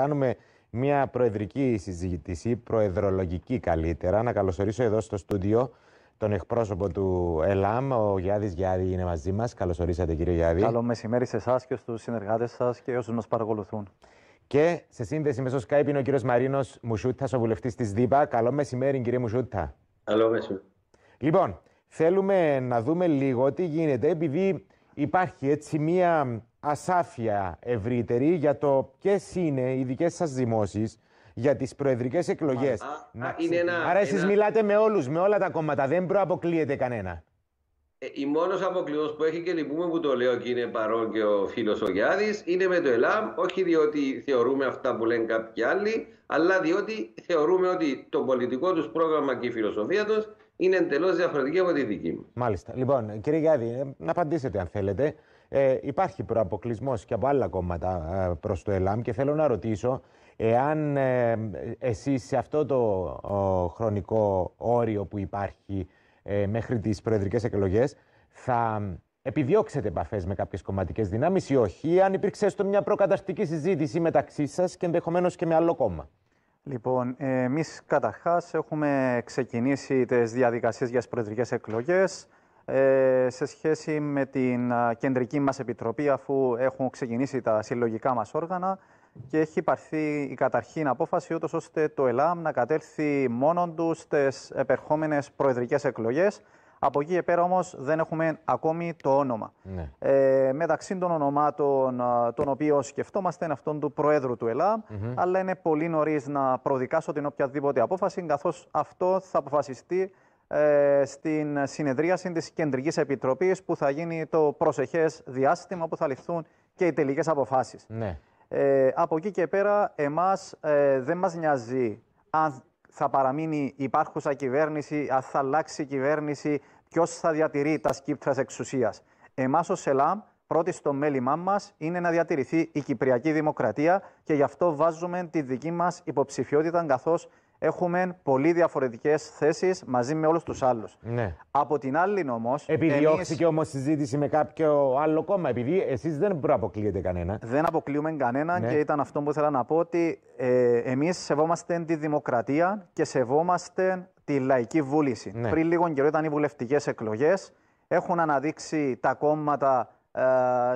κάνουμε μια προεδρική συζήτηση, προεδρολογική καλύτερα. Να καλωσορίσω εδώ στο στούντιο τον εκπρόσωπο του ΕΛΑΜ, ο Γιάδης Γιάννη είναι μαζί μας. Καλωσορίσατε κύριε Γιάννη. Καλό μεσημέρι σε εσάς και στους συνεργάτες σας και όσους μας παρακολουθούν. Και σε σύνδεση με το Skype είναι ο κύριος Μαρίνος Μουσούτας, ο βουλευτής της ΔΥΠΑ. Καλό μεσημέρι, κύριε Μουσούτα. Καλό μεσημέρι. Λοιπόν, θέλουμε να δούμε λίγο τι γίνεται, επειδή υπάρχει έτσι μία ασάφεια ευρύτερη για το ποιες είναι οι δικές σας δημόσεις για τις προεδρικές εκλογές. Άρα, εσείς ένα... μιλάτε με όλους, με όλα τα κόμματα. Δεν προαποκλείεται κανένα. Ε, η μόνος αποκλειός που έχει και λυπούμε που το λέω και είναι παρόν και ο φίλος ο Γιάδης, είναι με το ΕΛΑΜ. Όχι διότι θεωρούμε αυτά που λένε κάποιοι άλλοι, αλλά διότι θεωρούμε ότι το πολιτικό τους πρόγραμμα και η φιλοσοφία τους είναι εντελώς διαφορετική από τη δική μου. Μάλιστα. Λοιπόν, κύριε Γιάδη, ε, να απαντήσετε αν θέλετε ε, υπάρχει προαποκλεισμός και από άλλα κόμματα ε, προς το ΕΛΑΜ και θέλω να ρωτήσω εάν ε, εσείς σε αυτό το χρονικό όριο που υπάρχει ε, μέχρι τις προεδρικές εκλογές θα επιδιώξετε επαφές με κάποιες κομματικές δυνάμεις ή όχι, αν υπήρξε έστω μια προκαταστική συζήτηση μεταξύ σας και ενδεχομένως και με άλλο κόμμα. Λοιπόν, εμείς καταρχάς έχουμε ξεκινήσει τις διαδικασίες για τις προεδρικές εκλογές. Ε, σε σχέση με την κεντρική μας επιτροπή, αφού έχουν ξεκινήσει τα συλλογικά μας όργανα και έχει υπαρθεί η καταρχήν απόφαση, ούτως ώστε το ΕΛΑΜ να κατέλθει μόνον του στις επερχόμενες προεδρικές εκλογές. Από εκεί και πέρα όμως δεν έχουμε ακόμη το όνομα. Ναι. Ε, μεταξύ των ονομάτων των οποίων σκεφτόμαστε είναι αυτόν του Προέδρου του ΕΛΑΜ, αλλά είναι πολύ νωρίς να προδικάσω την οποιαδήποτε απόφαση, καθώς αυτό θα αποφασιστεί ε, στην συνεδρίαση της Κεντρικής Επιτροπής που θα γίνει το προσεχές διάστημα που θα ληφθούν και οι τελικές αποφάσεις. Ναι. Ε, από εκεί και πέρα εμάς ε, δεν μας νοιάζει αν θα παραμείνει υπάρχουσα κυβέρνηση, αν θα αλλάξει η κυβέρνηση, ποιος θα διατηρεί τα σκύπτρας εξουσίας. Εμάς ως ΕΛΑΜ, πρώτη στο μέλημά μας είναι να διατηρηθεί η Κυπριακή Δημοκρατία και γι' αυτό βάζουμε τη δική μας υποψηφιότητα, καθώς έχουμε πολύ διαφορετικές θέσεις μαζί με όλους τους άλλους. Ναι. Από την άλλη όμως. Επιδιώχθηκε και όμως συζήτηση με κάποιο άλλο κόμμα, επειδή εσείς δεν προαποκλείετε κανένα. Δεν αποκλείουμε κανένα ναι. και ήταν αυτό που ήθελα να πω ότι ε, εμείς σεβόμαστε τη δημοκρατία και σεβόμαστε τη λαϊκή βούληση. Ναι. Πριν λίγο καιρό ήταν οι βουλευτικές εκλογές. Έχουν αναδείξει τα κόμματα ε,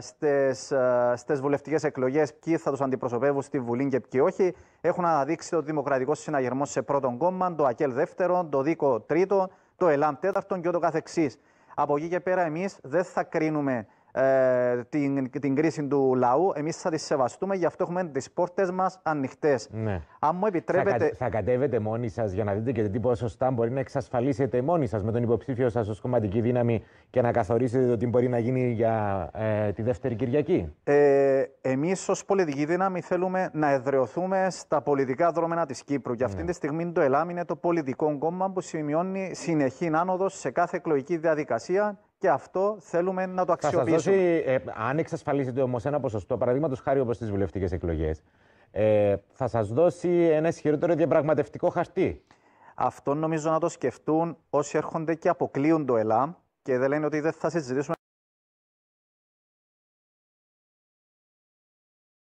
στις, ε, στις βουλευτικές εκλογές ποιοι θα τους αντιπροσωπεύουν στη Βουλή και ποιοι όχι. Έχουν αναδείξει το Δημοκρατικό Συναγερμό σε πρώτον κόμμα, το ΑΚΕΛ δεύτερον, το ΔΙΚΟ τρίτο το ΕΛΑΜ τέταρτον και ούτω καθεξής. Από εκεί και πέρα εμείς δεν θα κρίνουμε ε, την, την κρίση του λαού. Εμείς θα τη σεβαστούμε, γι' αυτό έχουμε τις πόρτες μας ανοιχτές. Ναι. Αν μου επιτρέπετε. Θα, θα κατέβετε μόνοι σας για να δείτε και τι ποσοστά μπορεί να εξασφαλίσετε μόνοι σας με τον υποψήφιο σας ως κομματική δύναμη και να καθορίσετε το τι μπορεί να γίνει για ε, τη δεύτερη Κυριακή. Ε, Εμείς ως πολιτική δύναμη θέλουμε να εδρεωθούμε στα πολιτικά δρόμενα της Κύπρου. Και αυτή ναι. τη στιγμή το ΕΛΑΜ είναι το πολιτικό κόμμα που σημειώνει συνεχή άνοδο σε κάθε εκλογική διαδικασία και αυτό θέλουμε να το αξιοποιήσουμε. Θα σας δώσει, ε, αν εξασφαλίσετε όμως ένα ποσοστό, παραδείγματος χάρη όπως στις βουλευτικές εκλογές, ε, θα σας δώσει ένα ισχυρότερο διαπραγματευτικό χαρτί. Αυτό νομίζω να το σκεφτούν όσοι έρχονται και αποκλείουν το ΕΛΑΜ και δεν λένε ότι δεν θα συζητήσουμε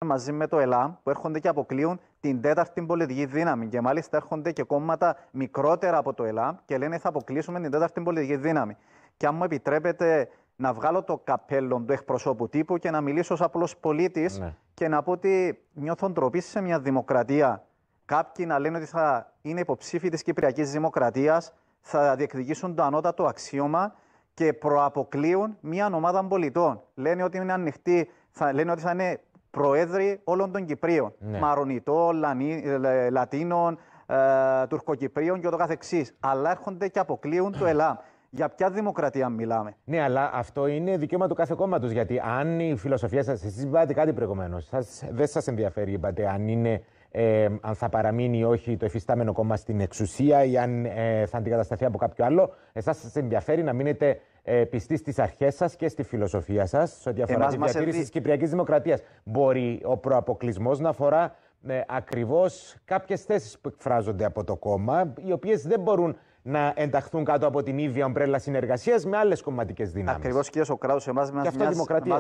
μαζί με το ΕΛΑΜ που έρχονται και αποκλείουν την τέταρτη πολιτική δύναμη. Και μάλιστα έρχονται και κόμματα μικρότερα από το ΕΛΑΜ και λένε θα αποκλείσουμε την τέταρτη πολιτική δύναμη και αν μου επιτρέπετε να βγάλω το καπέλο του εκπροσώπου τύπου και να μιλήσω ως απλός πολίτης ναι. και να πω ότι νιώθω ντροπής σε μια δημοκρατία. Κάποιοι να λένε ότι θα είναι υποψήφοι της Κυπριακής Δημοκρατίας, θα διεκδικήσουν το ανώτατο αξίωμα και προαποκλείουν μια ομάδα πολιτών. Λένε ότι είναι ανοιχτή, θα, λένε ότι θα είναι προέδροι όλων των Κυπρίων. Ναι. Μαρονιτών, Λατίνων, ε, Τουρκοκυπρίων και ούτω καθεξής. Αλλά έρχονται και αποκλείουν το ΕΛΑΜ. Για ποια δημοκρατία μιλάμε. Ναι, αλλά αυτό είναι δικαίωμα του κάθε κόμματο. Γιατί αν η φιλοσοφία σας, εσείς είπατε κάτι προηγουμένως, δεν σας ενδιαφέρει, είπατε, αν, είναι, ε, αν θα παραμείνει ή όχι το εφιστάμενο κόμμα στην εξουσία ή αν ε, θα αντικατασταθεί από κάποιο άλλο. Εσάς σας ενδιαφέρει να μείνετε ε, πιστοί στις αρχές σας και στη φιλοσοφία σας σε ό,τι αφορά τη διατήρηση της Κυπριακής Δημοκρατίας. Μπορεί ο προαποκλεισμό να αφορά ε, ακριβώς κάποιες θέσεις που εκφράζονται από το κόμμα, οι οποίες δεν μπορούν να ενταχθούν κάτω από την ίδια ομπρέλα συνεργασίας με άλλες κομματικές δυνάμεις. Ακριβώς, ο κράτο, εμά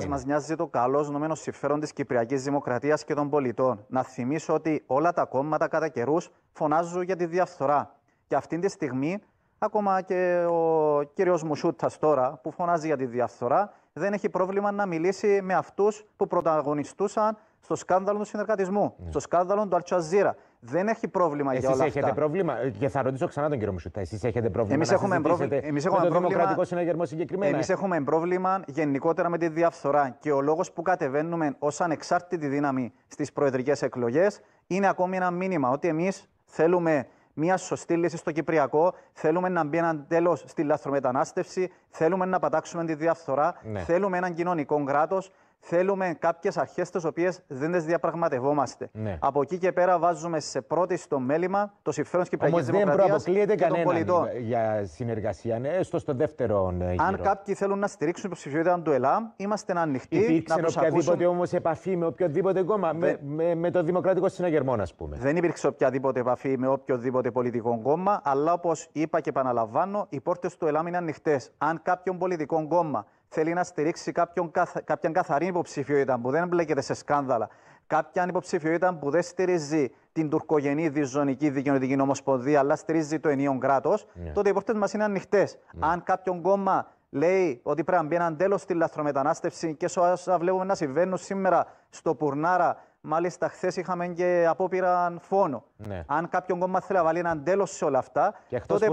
μα νοιάζει το καλό νομένο συμφέρον της Κυπριακής Δημοκρατίας και των πολιτών. Να θυμίσω ότι όλα τα κόμματα κατά καιρούς φωνάζουν για τη διαφθορά. Και αυτή τη στιγμή, ακόμα και ο κύριος Μουσούτας τώρα, που φωνάζει για τη διαφθορά, δεν έχει πρόβλημα να μιλήσει με αυτούς που πρωταγωνιστούσαν στο σκάνδαλο του συνεργατισμού, ναι. στο σκάνδαλο του Αλτσαζίρα δεν έχει πρόβλημα Εσείς για όλα έχετε αυτά. έχετε πρόβλημα. Και θα ρωτήσω ξανά τον κύριο Μισούτα. Εσείς έχετε πρόβλημα. Εμείς έχουμε, πρόβλημα. Εμείς έχουμε με το Δημοκρατικό Συναγερμό συγκεκριμένα. Εμείς έχουμε πρόβλημα γενικότερα με τη διαφθορά. Και ο λόγος που κατεβαίνουμε ως ανεξάρτητη δύναμη στις προεδρικές εκλογές είναι ακόμη ένα μήνυμα ότι εμείς θέλουμε μια σωστή λύση στο Κυπριακό. Θέλουμε να μπει ένα τέλος στη λαθρομετανάστευση. Θέλουμε να πατάξουμε τη διαφθορά. Ναι. Θέλουμε έναν κοινωνικό κράτος. Θέλουμε κάποιες αρχές τις οποίες δεν τις διαπραγματευόμαστε. Ναι. Από εκεί και πέρα βάζουμε σε πρώτη στο μέλημα το συμφέρον της Κυπριακής Δημοκρατία. Δεν προαποκλείεται κανένα για συνεργασία. Ναι, έστω στο δεύτερο ε, γύρο. Αν κάποιοι θέλουν να στηρίξουν την υποψηφιότητα του ΕΛΑΜ, είμαστε ανοιχτοί. Υπήρξε να οποιαδήποτε όμως επαφή με οποιοδήποτε κόμμα, δεν... με, με, με, το Δημοκρατικό Συναγερμό, ας πούμε. Δεν υπήρξε οποιαδήποτε επαφή με οποιοδήποτε πολιτικό κόμμα, αλλά όπως είπα και επαναλαμβάνω, οι πόρτες του ΕΛΑΜ είναι ανοιχτές. Αν κάποιον πολιτικό κόμμα θέλει να στηρίξει κάποιον, κάποια καθαρή υποψηφιότητα που δεν μπλέκεται σε σκάνδαλα, κάποια υποψηφιότητα που δεν στηρίζει την τουρκογενή διζωνική δικαιωτική νομοσπονδία, αλλά στηρίζει το ενίον κράτος, ναι. τότε οι πόρτες μας είναι ανοιχτές. Ναι. Αν κάποιον κόμμα λέει ότι πρέπει να μπει έναν τέλος στη λαθρομετανάστευση και όσα βλέπουμε να συμβαίνουν σήμερα στο Πουρνάρα, μάλιστα χθες είχαμε και απόπειρα φόνο. Ναι. Αν κάποιον κόμμα θέλει να βάλει έναν τέλος σε όλα αυτά, και τότε οι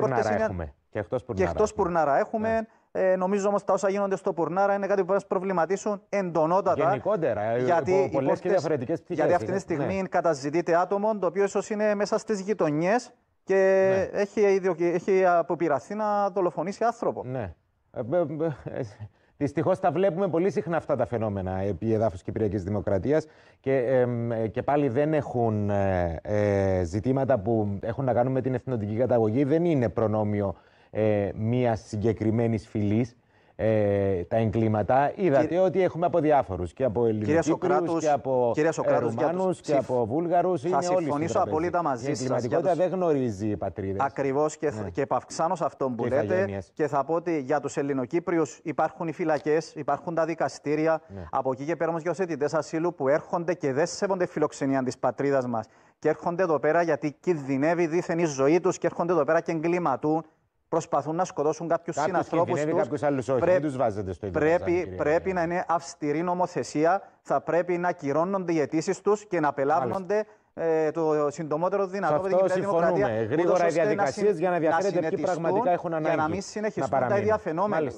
είναι. Και εκτό πουρνάρα έχουμε. Ε, νομίζω όμως τα όσα γίνονται στο Πουρνάρα είναι κάτι που πρέπει να προβληματίσουν εντονότατα. Γενικότερα, ε, γιατί πολλέ και διαφορετικές πτυχές. Γιατί αυτή τη στιγμή ναι. καταζητείται άτομο το οποίο ίσως είναι μέσα στις γειτονιές και ναι. έχει, έχει αποπειραθεί να δολοφονήσει άνθρωπο. Ναι. Ε, Δυστυχώς τα βλέπουμε πολύ συχνά αυτά τα φαινόμενα επί εδάφους Κυπριακής Δημοκρατίας και, ε, και πάλι δεν έχουν ε, ε, ζητήματα που έχουν να κάνουν με την εθνοτική καταγωγή. Δεν είναι προνόμιο ε, μιας συγκεκριμένης φυλής ε, τα εγκλήματα. Είδατε ότι έχουμε από διάφορους. Και από Ελληνικού και από ε, Ρουμάνους τους... και από Βούλγαρους. Θα είναι συμφωνήσω απολύτα μαζί σα. Η εγκληματικότητα δεν γνωρίζει η πατρίδα. Ακριβώς και, ναι. και επαυξάνω σε αυτόν που λέτε. Και θα πω ότι για τους Ελληνοκύπριους υπάρχουν οι φυλακές, υπάρχουν τα δικαστήρια. Ναι. Από εκεί και πέρα όμως για του αιτητές ασύλου που έρχονται και δεν σέβονται φιλοξενία της πατρίδας μας. Και έρχονται εδώ πέρα γιατί κινδυνεύει δίθεν η ζωή τους και έρχονται εδώ πέρα και εγκληματούν προσπαθούν να σκοτώσουν κάποιους συνανθρώπου του. τους βάζετε στο Πρέπει, πρέπει να είναι αυστηρή νομοθεσία. Θα πρέπει να κυρώνονται οι αιτήσεις τους και να απελάβονται ε, το συντομότερο δυνατό από την Κυπριακή Δημοκρατία. Γρήγορα οι διαδικασίες για να διαφέρεται τι πραγματικά έχουν ανάγκη. Για να μην συνεχιστούν τα ίδια φαινόμενα.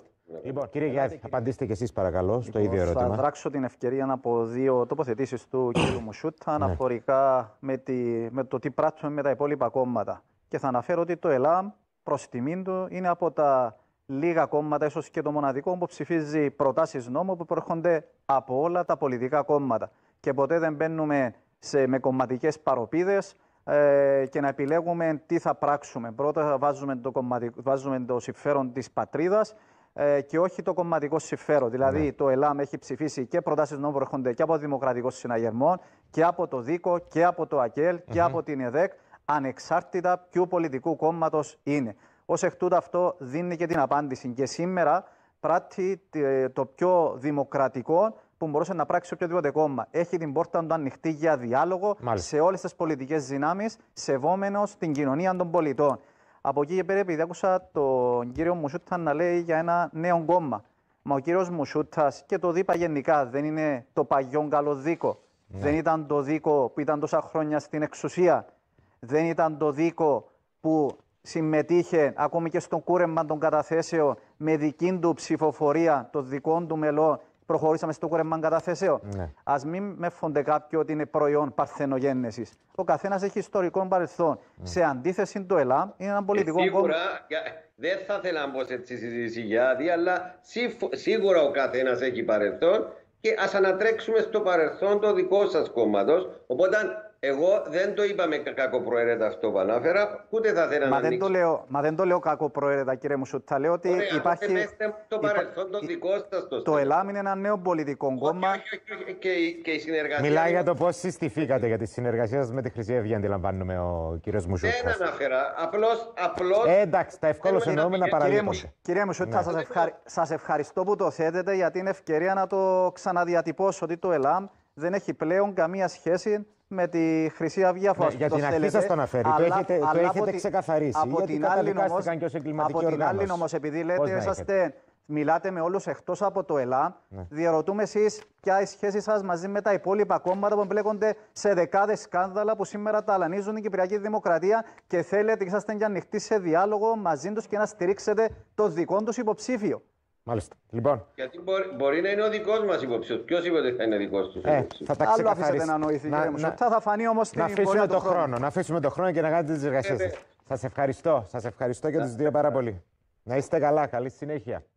Λοιπόν, κύριε Γιάννη, απαντήστε και εσείς παρακαλώ στο λοιπόν, ίδιο ερώτημα. Θα δράξω την ευκαιρία από δύο τοποθετήσεις του κ. Μουσούτα ναι. αναφορικά με, τη, με το τι πράττουμε με τα υπόλοιπα κόμματα. Και θα αναφέρω ότι το ΕΛΑΜ προς τιμήν του. Είναι από τα λίγα κόμματα, ίσως και το μοναδικό, που ψηφίζει προτάσεις νόμου που προέρχονται από όλα τα πολιτικά κόμματα. Και ποτέ δεν μπαίνουμε σε, με κομματικές παροπίδες ε, και να επιλέγουμε τι θα πράξουμε. Πρώτα βάζουμε το, βάζουμε το συμφέρον της πατρίδας ε, και όχι το κομματικό συμφέρον. Δηλαδή, ναι. το ΕΛΑΜ έχει ψηφίσει και προτάσεις νόμου που έρχονται και από Δημοκρατικό Συναγερμό και από το ΔΙΚΟ και από το ΑΚΕΛ και από την ΕΔΕΚ ανεξάρτητα ποιου πολιτικού κόμματος είναι. Ως εκ τούτου, αυτό δίνει και την απάντηση. Και σήμερα πράττει ε, το πιο δημοκρατικό που μπορούσε να πράξει οποιοδήποτε κόμμα. Έχει την πόρτα του ανοιχτή για διάλογο Μάλιστα. σε όλες τις πολιτικές δυνάμεις, σεβόμενος την κοινωνία των πολιτών. Από εκεί και πέρα, επειδή άκουσα τον κύριο Μουσούτα να λέει για ένα νέο κόμμα. Μα ο κύριος Μουσούτα και το ΔΥΠΑ γενικά δεν είναι το παγιόν καλό δίκο. Ναι. Δεν ήταν το δίκο που ήταν τόσα χρόνια στην εξουσία δεν ήταν το δίκο που συμμετείχε ακόμη και στο κούρεμα των καταθέσεων με δική του ψηφοφορία, των δικών του μελό, προχωρήσαμε στο κούρεμα καταθέσεων. Ναι. Ας μην με φωντε κάποιοι ότι είναι προϊόν παρθενογέννησης. Ο καθένας έχει ιστορικό παρελθόν. Ναι. Σε αντίθεση το ΕΛΑΜ είναι ένα ε, πολιτικό ε, σίγουρα, κόμμα. δεν θα ήθελα να πω σε συζήτηση για αλλά σίγουρα ο καθένας έχει παρελθόν και ας ανατρέξουμε στο παρελθόν το δικό σας κόμματος. Οπότε εγώ δεν το είπα με κακοπροαίρετα αυτό που ανάφερα, ούτε θα θέλαμε να δεν Δεν λέω, μα δεν το λέω κακοπροαίρετα, κύριε Θα Λέω ότι Ωραία, υπάρχει. Το παρελθόν, το δικό σας το Το ΕΛΑΜ είναι ένα νέο πολιτικό κόμμα. Και, και η Μιλάει για το πώς συστηθήκατε για τη συνεργασία σας με τη Χρυσή Ευγένεια, αντιλαμβάνομαι ο κύριος Μουσούτα. Δεν ανάφερα. Απλώς. Απλώς... Ε, εντάξει, τα ευκόλω να παραδείγματα. Κύριε Μουσούτα, ναι. σα ευχαριστώ που το θέτετε γιατί είναι ευκαιρία να το ξαναδιατυπώσω ότι το ΕΛΑΜ δεν έχει πλέον καμία σχέση με τη Χρυσή Αυγή ναι, Για την αρχή σα το αναφέρει. το έχετε, έχετε ξεκαθαρίσει. Από γιατί την άλλη, όμω. οργάνωση. από την άλλη όμως, επειδή λέτε είσαστε, μιλάτε με όλους εκτός από το ΕΛΑ, ναι. διαρωτούμε εσείς ποια η σχέση σας μαζί με τα υπόλοιπα κόμματα που εμπλέκονται σε δεκάδες σκάνδαλα που σήμερα ταλανίζουν η Κυπριακή Δημοκρατία και θέλετε και είσαστε και ανοιχτοί σε διάλογο μαζί τους και να στηρίξετε το δικό τους υποψήφιο. Μάλιστα. Λοιπόν. Γιατί μπορεί, μπορεί να είναι ο δικός μας υποψήφιος. Ποιος είπε ότι θα είναι δικός του. Ε, θα τα Άλλο αφήσετε να νοηθεί. Να, θα, θα φανεί όμως την Να αφήσουμε το χρόνο. Να αφήσουμε το χρόνο και να κάνετε τις εργασίες ε, σας. Ε. Σας ευχαριστώ. Σας ευχαριστώ και τους ε. δύο πάρα πολύ. Να είστε καλά. Καλή συνέχεια.